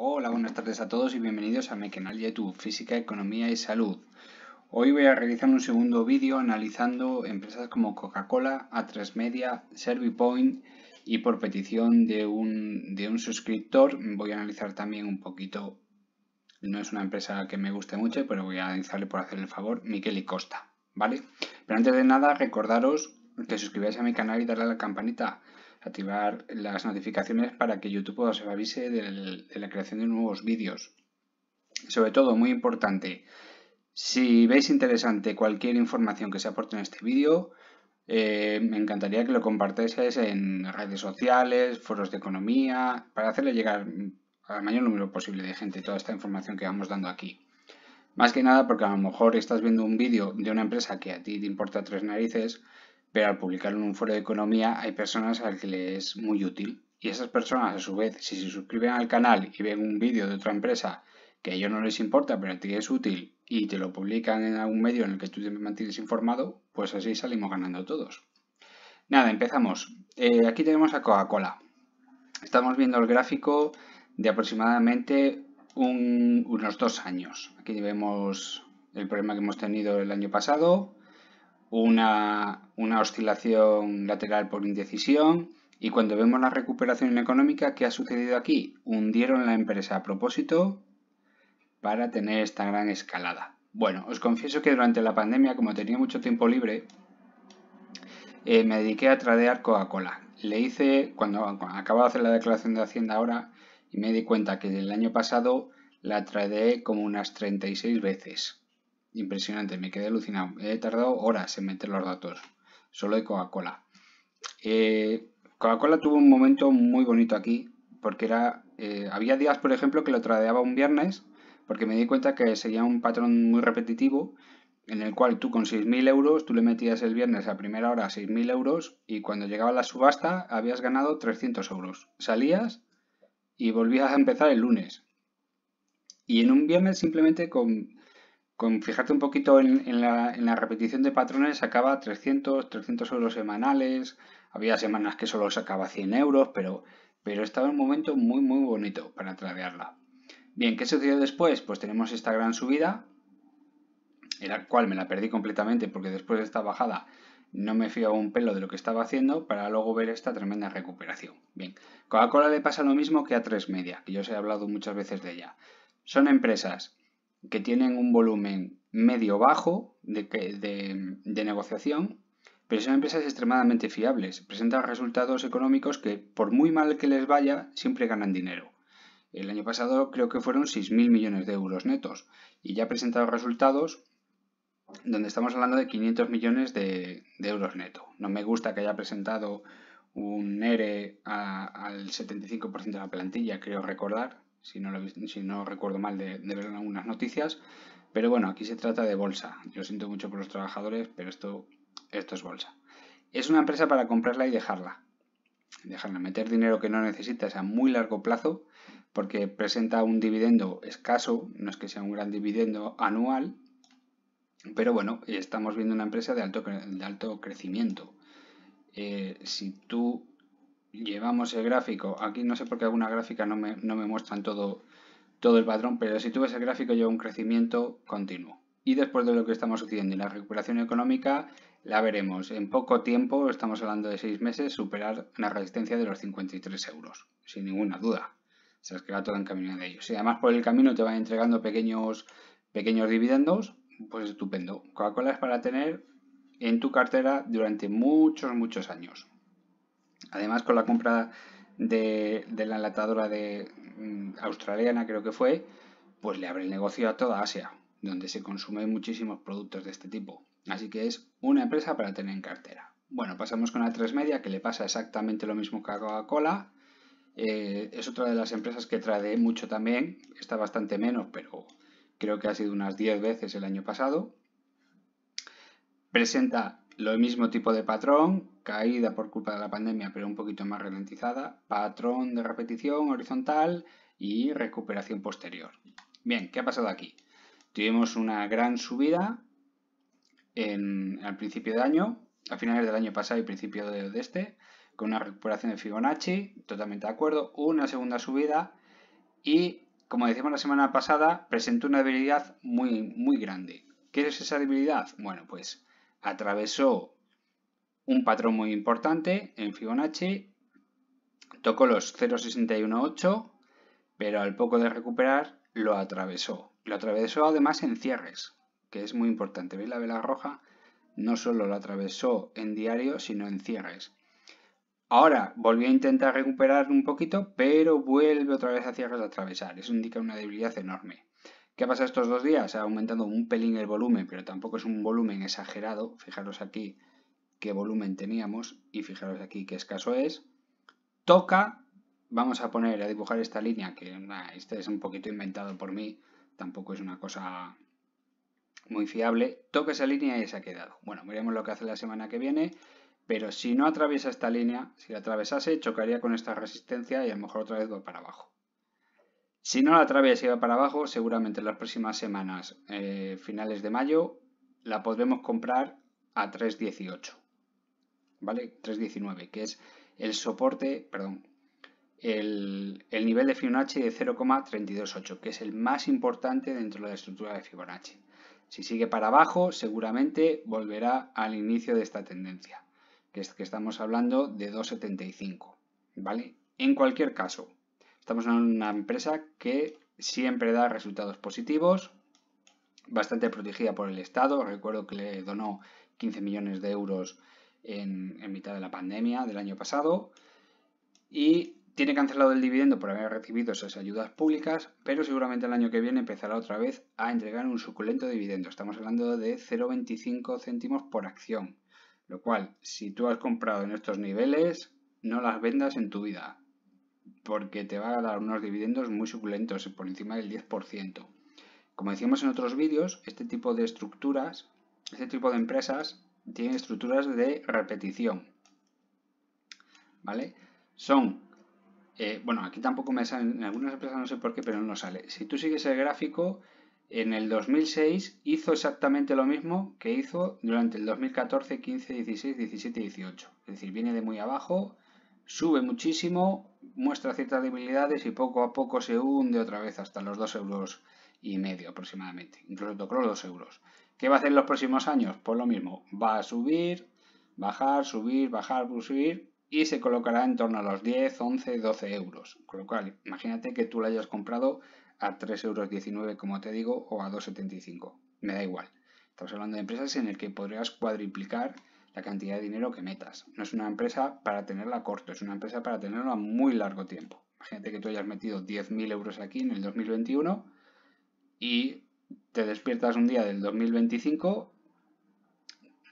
Hola, buenas tardes a todos y bienvenidos a mi canal YouTube Física, Economía y Salud. Hoy voy a realizar un segundo vídeo analizando empresas como Coca-Cola, A3 Media, Servipoint y por petición de un, de un suscriptor voy a analizar también un poquito, no es una empresa que me guste mucho, pero voy a analizarle por hacer el favor, Miquel y Costa, ¿vale? Pero antes de nada, recordaros que suscribáis a mi canal y darle a la campanita activar las notificaciones para que YouTube os avise de la creación de nuevos vídeos. Sobre todo, muy importante, si veis interesante cualquier información que se aporte en este vídeo, eh, me encantaría que lo compartieseis en redes sociales, foros de economía, para hacerle llegar al mayor número posible de gente toda esta información que vamos dando aquí. Más que nada porque a lo mejor estás viendo un vídeo de una empresa que a ti te importa tres narices al publicarlo en un foro de economía hay personas al que les es muy útil. Y esas personas, a su vez, si se suscriben al canal y ven un vídeo de otra empresa que a ellos no les importa, pero a ti es útil y te lo publican en algún medio en el que tú te mantienes informado, pues así salimos ganando todos. Nada, empezamos. Eh, aquí tenemos a Coca-Cola. Estamos viendo el gráfico de aproximadamente unos dos años. Aquí vemos el problema que hemos tenido el año pasado, una, oscilación lateral por indecisión y cuando vemos la recuperación económica, ¿qué ha sucedido aquí? Hundieron la empresa a propósito para tener esta gran escalada. Bueno, os confieso que durante la pandemia, como tenía mucho tiempo libre, eh, me dediqué a tradear Coca-Cola. Le hice, cuando, acabo de hacer la declaración de Hacienda ahora, y me di cuenta que el año pasado la tradeé como unas 36 veces. Impresionante, me quedé alucinado. He tardado horas en meter los datos, solo de Coca-Cola. Eh, Coca-Cola tuvo un momento muy bonito aquí, porque era eh, había días, por ejemplo, que lo tradeaba un viernes, porque me di cuenta que sería un patrón muy repetitivo, en el cual tú con 6.000 euros, tú le metías el viernes a primera hora 6.000 euros y cuando llegaba la subasta habías ganado 300 euros. Salías y volvías a empezar el lunes. Y en un viernes simplemente con con fijarte un poquito en, la, repetición de patrones, sacaba 300, 300 euros semanales, había semanas que solo sacaba 100 euros, pero, pero estaba un momento muy, muy bonito para tradearla. Bien, ¿qué sucedió después? Pues tenemos esta gran subida, en la cual me la perdí completamente porque después de esta bajada no me fiaba un pelo de lo que estaba haciendo para luego ver esta tremenda recuperación. Bien, Coca-Cola le pasa lo mismo que a 3 Media, que yo os he hablado muchas veces de ella. Son empresas que tienen un volumen medio bajo de, negociación, pero son empresas extremadamente fiables, presentan resultados económicos que por muy mal que les vaya, siempre ganan dinero. El año pasado creo que fueron 6.000 millones de euros netos y ya ha presentado resultados donde estamos hablando de 500 millones de, de euros neto. No me gusta que haya presentado un ERE al 75% de la plantilla, creo recordar, si no, recuerdo mal de, ver algunas noticias. Pero bueno, aquí se trata de bolsa. Yo siento mucho por los trabajadores, pero esto, esto es bolsa. Es una empresa para comprarla y dejarla. Dejarla, meter dinero que no necesitas a muy largo plazo, porque presenta un dividendo escaso, no es que sea un gran dividendo anual, pero bueno, estamos viendo una empresa de alto, de alto crecimiento. Eh, si tú llevamos el gráfico, aquí no sé por qué alguna gráfica no me, no me muestran todo, todo el patrón, pero si tú ves el gráfico lleva un crecimiento continuo. Y después de lo que estamos sucediendo y la recuperación económica, la veremos. En poco tiempo, estamos hablando de seis meses, superar la resistencia de los 53 euros, sin ninguna duda. Se sea, es que va todo camino de ellos. Si además por el camino te van entregando pequeños, pequeños dividendos, pues estupendo. Coca-Cola es para tener en tu cartera durante muchos, muchos años. Además, con la compra de, la enlatadora de, mm, australiana, creo que fue, pues le abre el negocio a toda Asia, donde se consumen muchísimos productos de este tipo. Así que es una empresa para tener en cartera. Bueno, pasamos con la 3 Media, que le pasa exactamente lo mismo que a Coca-Cola. Eh, es otra de las empresas que trae mucho también, está bastante menos, pero creo que ha sido unas 10 veces el año pasado. Presenta lo mismo tipo de patrón, caída por culpa de la pandemia pero un poquito más ralentizada, patrón de repetición horizontal y recuperación posterior. Bien, ¿qué ha pasado aquí? Tuvimos una gran subida al principio de año, a finales del año pasado y principio de, este, con una recuperación de Fibonacci, totalmente de acuerdo, una segunda subida y, como decíamos la semana pasada, presentó una debilidad muy, muy grande. ¿Qué es esa debilidad? Bueno, pues atravesó un patrón muy importante en Fibonacci, tocó los 0,618, pero al poco de recuperar lo atravesó. Lo atravesó además en cierres, que es muy importante. ¿Veis la vela roja? No solo lo atravesó en diario, sino en cierres. Ahora volvió a intentar recuperar un poquito, pero vuelve otra vez a cierres a atravesar. Eso indica una debilidad enorme. ¿Qué ha pasado estos dos días? Ha aumentado un pelín el volumen, pero tampoco es un volumen exagerado. Fijaros aquí qué volumen teníamos y fijaros aquí qué escaso es. Toca, vamos a poner a dibujar esta línea, que este es un poquito inventado por mí, tampoco es una cosa muy fiable. Toca esa línea y se ha quedado. Bueno, veremos lo que hace la semana que viene, pero si no atraviesa esta línea, si la atravesase, chocaría con esta resistencia y a lo mejor otra vez va para abajo. Si no la se va para abajo, seguramente en las próximas semanas, eh, finales de mayo, la podremos comprar a 3.18, ¿vale? 3.19, que es el soporte, perdón, el, el nivel de Fibonacci de 0,328, que es el más importante dentro de la estructura de Fibonacci. Si sigue para abajo, seguramente volverá al inicio de esta tendencia, que es que estamos hablando de 2,75, ¿vale? En cualquier caso, Estamos en una empresa que siempre da resultados positivos, bastante protegida por el Estado. Recuerdo que le donó 15 millones de euros en, mitad de la pandemia del año pasado. Y tiene cancelado el dividendo por haber recibido esas ayudas públicas, pero seguramente el año que viene empezará otra vez a entregar un suculento dividendo. Estamos hablando de 0,25 céntimos por acción. Lo cual, si tú has comprado en estos niveles, no las vendas en tu vida porque te va a dar unos dividendos muy suculentos, por encima del 10%. Como decíamos en otros vídeos, este tipo de estructuras, este tipo de empresas, tienen estructuras de repetición. ¿Vale? Son, eh, bueno, aquí tampoco me salen, en algunas empresas no sé por qué, pero no sale. Si tú sigues el gráfico, en el 2006 hizo exactamente lo mismo que hizo durante el 2014, 15, 16, 17 y 18. Es decir, viene de muy abajo, sube muchísimo, muestra ciertas debilidades y poco a poco se hunde otra vez hasta los 2 euros y medio aproximadamente. Incluso tocó los 2 euros. ¿Qué va a hacer en los próximos años? Pues lo mismo, va a subir, bajar, subir, bajar, subir y se colocará en torno a los 10, 11, 12 euros. Con lo cual, imagínate que tú la hayas comprado a 3,19 euros, como te digo, o a 2,75. Me da igual. Estamos hablando de empresas en las que podrías cuadriplicar cantidad de dinero que metas. No es una empresa para tenerla corto, es una empresa para tenerla a muy largo tiempo. Imagínate que tú hayas metido 10.000 euros aquí en el 2021 y te despiertas un día del 2025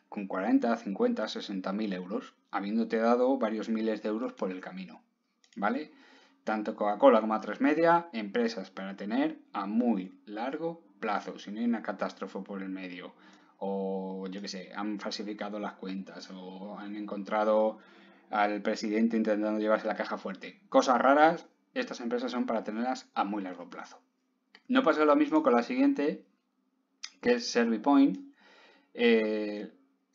con 40, 50, 60.000 euros, habiéndote dado varios miles de euros por el camino. ¿Vale? Tanto Coca-Cola como a Media, empresas para tener a muy largo plazo, si no hay una catástrofe por el medio o yo qué sé, han falsificado las cuentas o han encontrado al presidente intentando llevarse la caja fuerte. Cosas raras, estas empresas son para tenerlas a muy largo plazo. No pasa lo mismo con la siguiente, que es ServiPoint. Eh,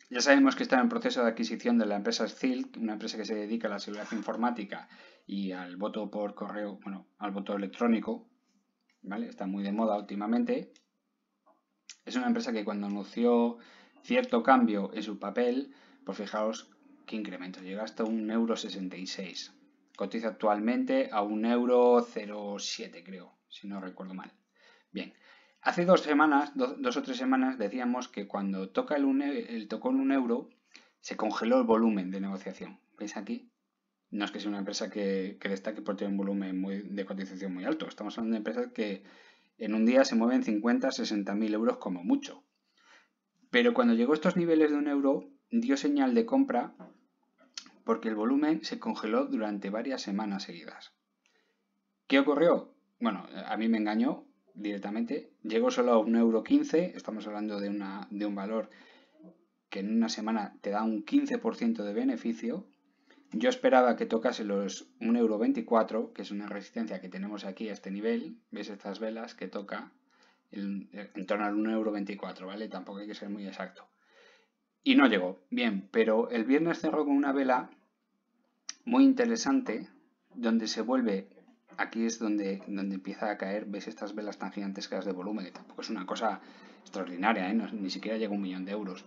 ya sabemos que está en proceso de adquisición de la empresa Silk, una empresa que se dedica a la seguridad informática y al voto por correo, bueno, al voto electrónico, Está muy de moda últimamente. Es una empresa que cuando anunció cierto cambio en su papel, pues fijaos qué incremento, llega hasta 1,66€. Cotiza actualmente a 1,07€ creo, si no recuerdo mal. Bien, hace dos semanas, dos o tres semanas, decíamos que cuando toca el, e, un, euro, se congeló el volumen de negociación. ¿Veis aquí? No es que sea una empresa que, destaque por tener un volumen muy, de cotización muy alto. Estamos hablando de empresas que en un día se mueven 50, 60 mil euros como mucho. Pero cuando llegó a estos niveles de un euro, dio señal de compra porque el volumen se congeló durante varias semanas seguidas. ¿Qué ocurrió? Bueno, a mí me engañó directamente. Llegó solo a un euro 15, estamos hablando de, de un valor que en una semana te da un 15% de beneficio, yo esperaba que tocase los 1,24€, que es una resistencia que tenemos aquí a este nivel. Ves estas velas que toca? en torno al 1,24€, ¿vale? Tampoco hay que ser muy exacto. Y no llegó. Bien, pero el viernes cerró con una vela muy interesante, donde se vuelve... Aquí es donde, donde empieza a caer, ves estas velas tan gigantescas de volumen, tampoco es una cosa extraordinaria, ¿eh? ni siquiera llega un millón de euros.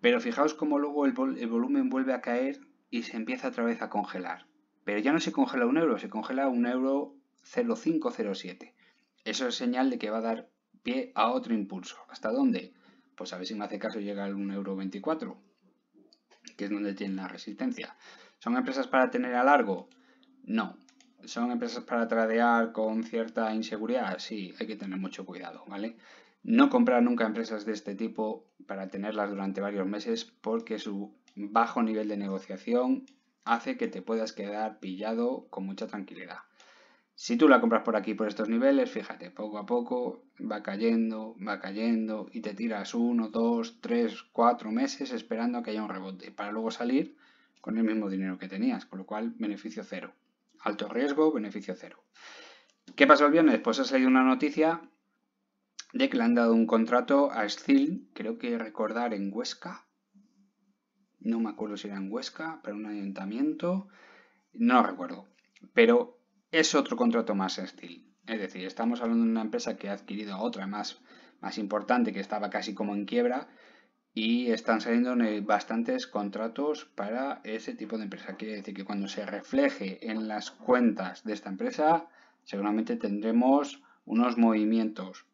Pero fijaos cómo luego el volumen vuelve a caer y se empieza otra vez a congelar. Pero ya no se congela un euro, se congela un euro 0507. Eso es señal de que va a dar pie a otro impulso. ¿Hasta dónde? Pues a ver si me hace caso llega al 24. que es donde tiene la resistencia. ¿Son empresas para tener a largo? No. ¿Son empresas para tradear con cierta inseguridad? Sí, hay que tener mucho cuidado, ¿vale? No comprar nunca empresas de este tipo para tenerlas durante varios meses porque su bajo nivel de negociación hace que te puedas quedar pillado con mucha tranquilidad. Si tú la compras por aquí, por estos niveles, fíjate, poco a poco va cayendo, va cayendo y te tiras uno, dos, tres, cuatro meses esperando a que haya un rebote para luego salir con el mismo dinero que tenías, con lo cual beneficio cero. Alto riesgo, beneficio cero. ¿Qué pasó el viernes? Pues ha salido una noticia de que le han dado un contrato a Steel, creo que recordar en Huesca, no me acuerdo si era en Huesca, para un ayuntamiento, no recuerdo. Pero es otro contrato más estil. Es decir, estamos hablando de una empresa que ha adquirido otra más, más importante que estaba casi como en quiebra y están saliendo eh, bastantes contratos para ese tipo de empresa. Quiere decir que cuando se refleje en las cuentas de esta empresa, seguramente tendremos unos movimientos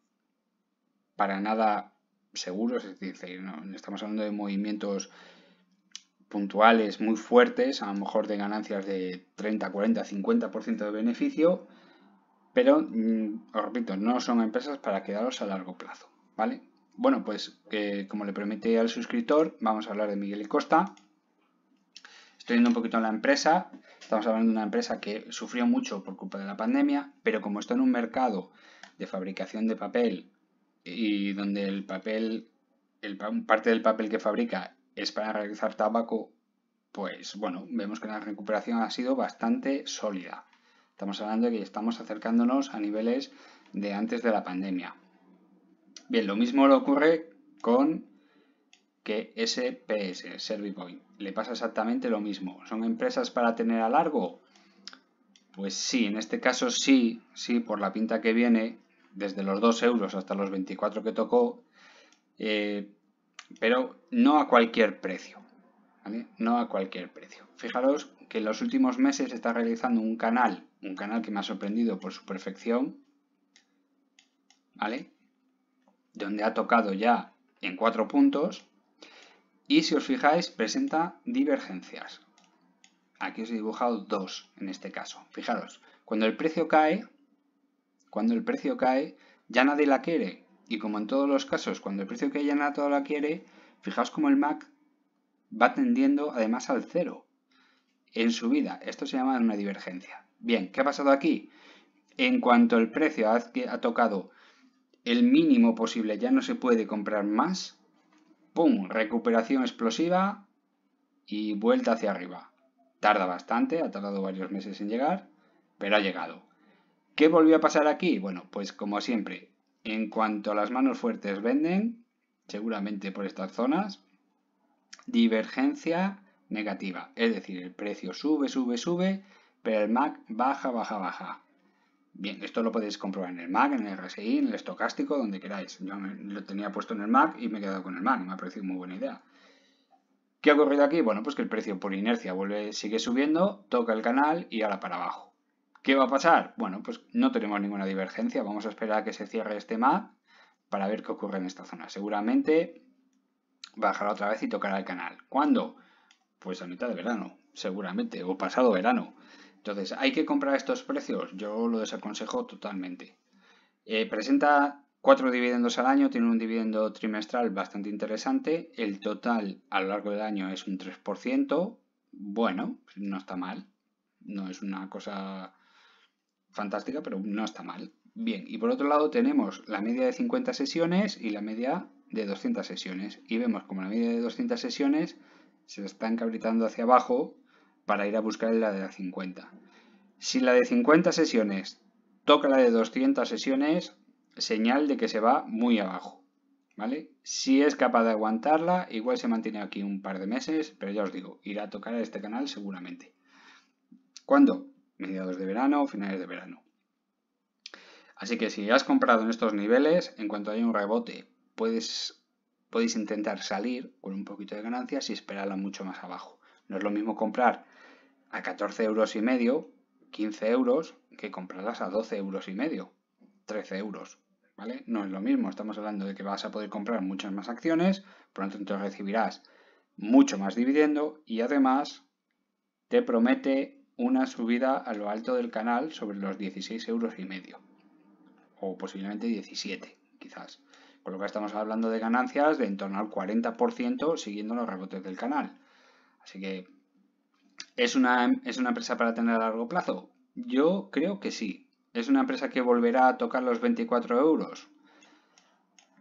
para nada seguros, es decir, no estamos hablando de movimientos puntuales muy fuertes, a lo mejor de ganancias de 30, 40, 50% de beneficio, pero mm, os repito, no son empresas para quedaros a largo plazo, ¿vale? Bueno, pues eh, como le prometí al suscriptor, vamos a hablar de Miguel y Costa. Estoy viendo un poquito la empresa, estamos hablando de una empresa que sufrió mucho por culpa de la pandemia, pero como está en un mercado de fabricación de papel y donde el papel, el, parte del papel que fabrica es para realizar tabaco, pues bueno, vemos que la recuperación ha sido bastante sólida. Estamos hablando de que estamos acercándonos a niveles de antes de la pandemia. Bien, lo mismo le ocurre con que SPS, Servipoint. Le pasa exactamente lo mismo. ¿Son empresas para tener a largo? Pues sí, en este caso sí, sí, por la pinta que viene, desde los 2 euros hasta los 24 que tocó, eh, pero no a cualquier precio. No a cualquier precio. Fijaros que en los últimos meses está realizando un canal, un canal que me ha sorprendido por su perfección, ¿vale? Donde ha tocado ya en cuatro puntos y si os fijáis presenta divergencias. Aquí os he dibujado dos en este caso. Fijaros, cuando el precio cae, cuando el precio cae, ya nadie la quiere. Y como en todos los casos, cuando el precio que hay todo la quiere, fijaos como el MAC va tendiendo además al cero en su vida. Esto se llama una divergencia. Bien, ¿qué ha pasado aquí? En cuanto el precio ha tocado el mínimo posible, ya no se puede comprar más. ¡Pum! Recuperación explosiva y vuelta hacia arriba. Tarda bastante, ha tardado varios meses en llegar, pero ha llegado. ¿Qué volvió a pasar aquí? Bueno, pues como siempre, en cuanto a las manos fuertes venden, seguramente por estas zonas, divergencia negativa. Es decir, el precio sube, sube, sube, pero el MAC baja, baja, baja. Bien, esto lo podéis comprobar en el MAC, en el RSI, en el estocástico, donde queráis. Yo lo tenía puesto en el MAC y me he quedado con el MAC, me ha parecido muy buena idea. ¿Qué ha ocurrido aquí? Bueno, pues que el precio por inercia sigue subiendo, toca el canal y ahora para abajo. ¿Qué va a pasar? Bueno, pues no tenemos ninguna divergencia. Vamos a esperar a que se cierre este map para ver qué ocurre en esta zona. Seguramente bajará otra vez y tocará el canal. ¿Cuándo? Pues a mitad de verano, seguramente, o pasado verano. Entonces, ¿hay que comprar estos precios? Yo lo desaconsejo totalmente. Eh, presenta cuatro dividendos al año, tiene un dividendo trimestral bastante interesante. El total a lo largo del año es un 3%. Bueno, no está mal. No es una cosa fantástica, pero no está mal. Bien, y por otro lado tenemos la media de 50 sesiones y la media de 200 sesiones. Y vemos como la media de 200 sesiones se está encabritando hacia abajo para ir a buscar la de la 50. Si la de 50 sesiones toca la de 200 sesiones, señal de que se va muy abajo. ¿Vale? Si es capaz de aguantarla, igual se mantiene aquí un par de meses, pero ya os digo, irá a tocar a este canal seguramente. ¿Cuándo? mediados de verano o finales de verano. Así que si has comprado en estos niveles, en cuanto haya un rebote, puedes, intentar salir con un poquito de ganancias y esperarla mucho más abajo. No es lo mismo comprar a 14 euros y medio, 15 euros, que comprarlas a 12 euros y medio, 13 euros. ¿Vale? No es lo mismo, estamos hablando de que vas a poder comprar muchas más acciones, por lo tanto recibirás mucho más dividendo y además te promete una subida a lo alto del canal sobre los 16 euros y medio, o posiblemente 17, quizás. Con lo que estamos hablando de ganancias de en torno al 40% siguiendo los rebotes del canal. Así que, ¿es una, ¿es una empresa para tener a largo plazo? Yo creo que sí. ¿Es una empresa que volverá a tocar los 24 euros?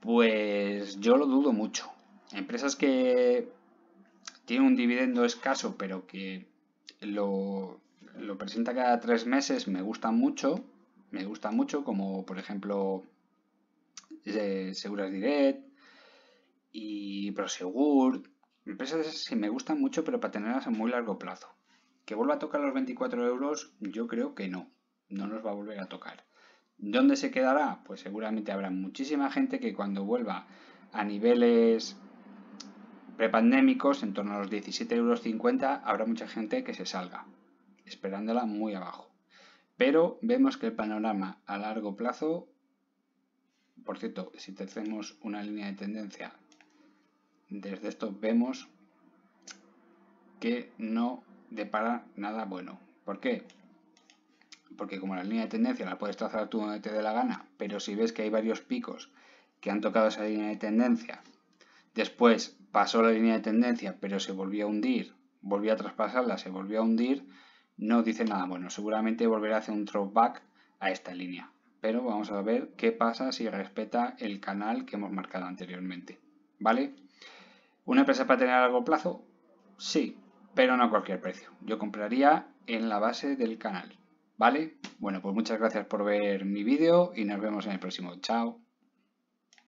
Pues yo lo dudo mucho. Empresas que tienen un dividendo escaso, pero que lo, lo presenta cada tres meses, me gusta mucho, me gusta mucho, como por ejemplo eh, Seguras Direct y Prosegur, empresas que me gustan mucho, pero para tenerlas a muy largo plazo. Que vuelva a tocar los 24 euros, yo creo que no, no nos va a volver a tocar. ¿Dónde se quedará? Pues seguramente habrá muchísima gente que cuando vuelva a niveles prepandémicos, en torno a los 17,50 euros, habrá mucha gente que se salga esperándola muy abajo. Pero vemos que el panorama a largo plazo, por cierto, si tecemos una línea de tendencia desde esto, vemos que no depara nada bueno. ¿Por qué? Porque como la línea de tendencia la puedes trazar tú donde te dé la gana, pero si ves que hay varios picos que han tocado esa línea de tendencia, después pasó la línea de tendencia pero se volvió a hundir, volvió a traspasarla, se volvió a hundir, no dice nada bueno. Seguramente volverá a hacer un throwback a esta línea. Pero vamos a ver qué pasa si respeta el canal que hemos marcado anteriormente. ¿Vale? ¿Una empresa para tener a largo plazo? Sí, pero no a cualquier precio. Yo compraría en la base del canal. ¿Vale? Bueno, pues muchas gracias por ver mi vídeo y nos vemos en el próximo. Chao.